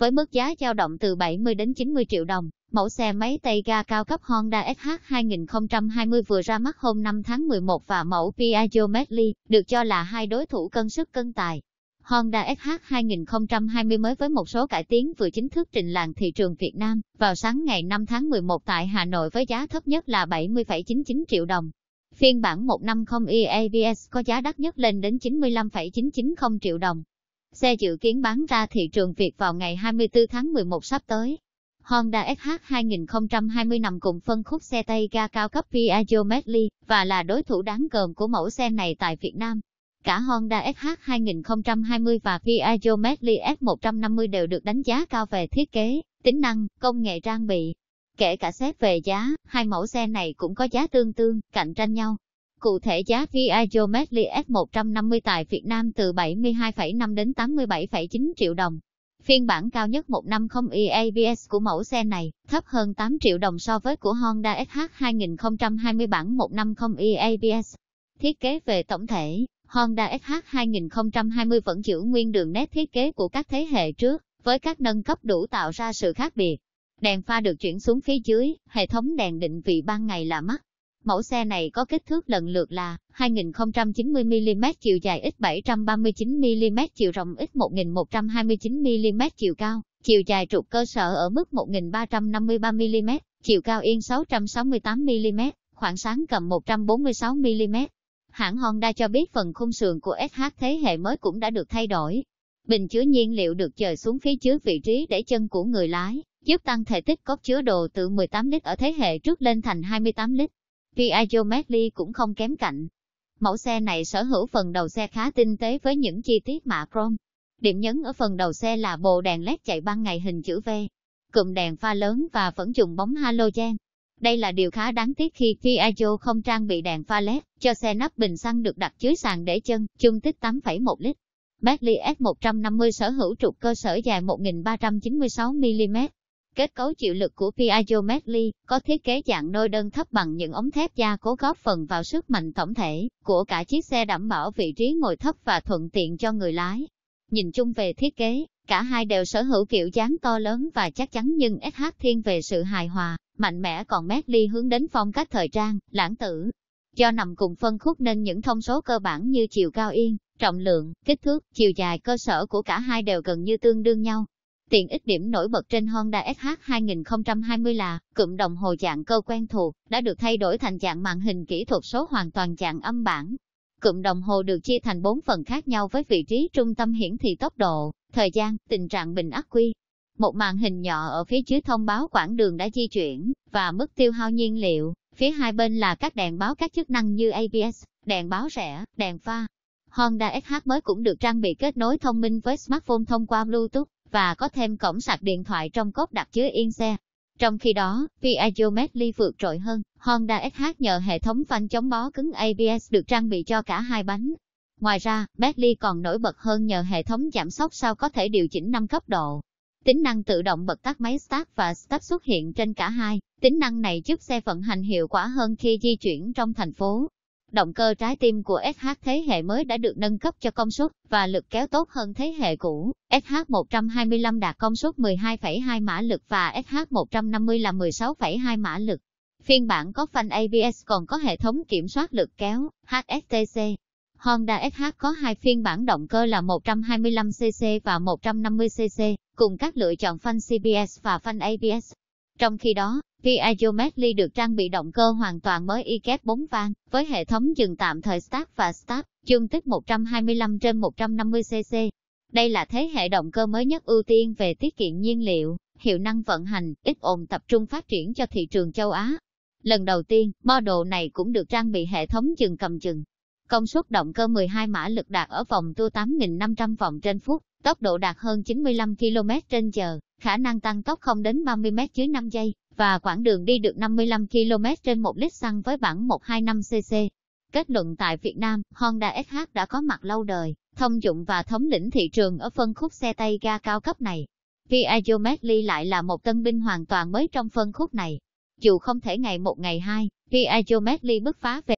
Với mức giá dao động từ 70 đến 90 triệu đồng, mẫu xe máy tay ga cao cấp Honda SH 2020 vừa ra mắt hôm 5 tháng 11 và mẫu Piaggio Medley, được cho là hai đối thủ cân sức cân tài. Honda SH 2020 mới với một số cải tiến vừa chính thức trình làng thị trường Việt Nam vào sáng ngày 5 tháng 11 tại Hà Nội với giá thấp nhất là 70,99 triệu đồng. Phiên bản 150 EAVS có giá đắt nhất lên đến 95,990 triệu đồng. Xe dự kiến bán ra thị trường Việt vào ngày 24 tháng 11 sắp tới. Honda SH 2020 nằm cùng phân khúc xe tay ga cao cấp Piaggio Medley, và là đối thủ đáng gờm của mẫu xe này tại Việt Nam. Cả Honda SH 2020 và Piaggio Medley F150 đều được đánh giá cao về thiết kế, tính năng, công nghệ trang bị. Kể cả xét về giá, hai mẫu xe này cũng có giá tương tương, cạnh tranh nhau. Cụ thể giá Viajometli S150 tại Việt Nam từ 72,5 đến 87,9 triệu đồng. Phiên bản cao nhất 150i e ABS của mẫu xe này thấp hơn 8 triệu đồng so với của Honda SH 2020 bản 150i e ABS. Thiết kế về tổng thể, Honda SH 2020 vẫn giữ nguyên đường nét thiết kế của các thế hệ trước, với các nâng cấp đủ tạo ra sự khác biệt. Đèn pha được chuyển xuống phía dưới, hệ thống đèn định vị ban ngày là mắt, Mẫu xe này có kích thước lần lượt là 2090mm chiều dài x 739mm chiều rộng x 1129mm chiều cao, chiều dài trục cơ sở ở mức 1353mm, chiều cao yên 668mm, khoảng sáng cầm 146mm. Hãng Honda cho biết phần khung sườn của SH thế hệ mới cũng đã được thay đổi. Bình chứa nhiên liệu được dời xuống phía trước vị trí để chân của người lái, giúp tăng thể tích cốc chứa đồ từ 18 lít ở thế hệ trước lên thành 28 lít. Piaggio Medley cũng không kém cạnh. Mẫu xe này sở hữu phần đầu xe khá tinh tế với những chi tiết mạ chrome. Điểm nhấn ở phần đầu xe là bộ đèn led chạy ban ngày hình chữ V, cụm đèn pha lớn và vẫn dùng bóng halogen. Đây là điều khá đáng tiếc khi Piaggio không trang bị đèn pha LED, cho xe nắp bình xăng được đặt dưới sàn để chân, chung tích 8,1 lít. Bentley S150 sở hữu trục cơ sở dài 1.396 mm Kết cấu chịu lực của Piaggio Medley có thiết kế dạng nôi đơn thấp bằng những ống thép gia cố góp phần vào sức mạnh tổng thể của cả chiếc xe đảm bảo vị trí ngồi thấp và thuận tiện cho người lái. Nhìn chung về thiết kế, cả hai đều sở hữu kiểu dáng to lớn và chắc chắn nhưng SH thiên về sự hài hòa, mạnh mẽ còn Medley hướng đến phong cách thời trang, lãng tử. Do nằm cùng phân khúc nên những thông số cơ bản như chiều cao yên, trọng lượng, kích thước, chiều dài cơ sở của cả hai đều gần như tương đương nhau, Tiện ích điểm nổi bật trên Honda SH 2020 là, cụm đồng hồ dạng cơ quen thuộc, đã được thay đổi thành dạng màn hình kỹ thuật số hoàn toàn dạng âm bản. Cụm đồng hồ được chia thành 4 phần khác nhau với vị trí trung tâm hiển thị tốc độ, thời gian, tình trạng bình ắc quy. Một màn hình nhỏ ở phía dưới thông báo quãng đường đã di chuyển, và mức tiêu hao nhiên liệu. Phía hai bên là các đèn báo các chức năng như ABS, đèn báo rẽ, đèn pha. Honda SH mới cũng được trang bị kết nối thông minh với smartphone thông qua Bluetooth và có thêm cổng sạc điện thoại trong cốc đặt chứa yên xe. Trong khi đó, Piaggio Medley vượt trội hơn, Honda SH nhờ hệ thống phanh chống bó cứng ABS được trang bị cho cả hai bánh. Ngoài ra, Medley còn nổi bật hơn nhờ hệ thống giảm sốc sau có thể điều chỉnh 5 cấp độ. Tính năng tự động bật tắt máy start và stop xuất hiện trên cả hai, tính năng này giúp xe vận hành hiệu quả hơn khi di chuyển trong thành phố. Động cơ trái tim của SH thế hệ mới đã được nâng cấp cho công suất và lực kéo tốt hơn thế hệ cũ. SH125 đạt công suất 12,2 mã lực và SH150 là 16,2 mã lực. Phiên bản có phanh ABS còn có hệ thống kiểm soát lực kéo HSTC. Honda SH có hai phiên bản động cơ là 125cc và 150cc, cùng các lựa chọn phanh CBS và phanh ABS. Trong khi đó, Piaggiometri được trang bị động cơ hoàn toàn mới IKEP 4 van, với hệ thống dừng tạm thời Start và Start, dung tích 125 trên 150cc. Đây là thế hệ động cơ mới nhất ưu tiên về tiết kiệm nhiên liệu, hiệu năng vận hành, ít ồn tập trung phát triển cho thị trường châu Á. Lần đầu tiên, model này cũng được trang bị hệ thống dừng cầm chừng. Công suất động cơ 12 mã lực đạt ở vòng tua 8.500 vòng trên phút, tốc độ đạt hơn 95 km trên giờ, khả năng tăng tốc không đến 30m dưới 5 giây, và quãng đường đi được 55 km trên 1 lít xăng với bản 125cc. Kết luận tại Việt Nam, Honda SH đã có mặt lâu đời, thông dụng và thống lĩnh thị trường ở phân khúc xe tay ga cao cấp này. Piaggio Medley lại là một tân binh hoàn toàn mới trong phân khúc này. Dù không thể ngày một ngày hai, Piaggio Medley bứt phá về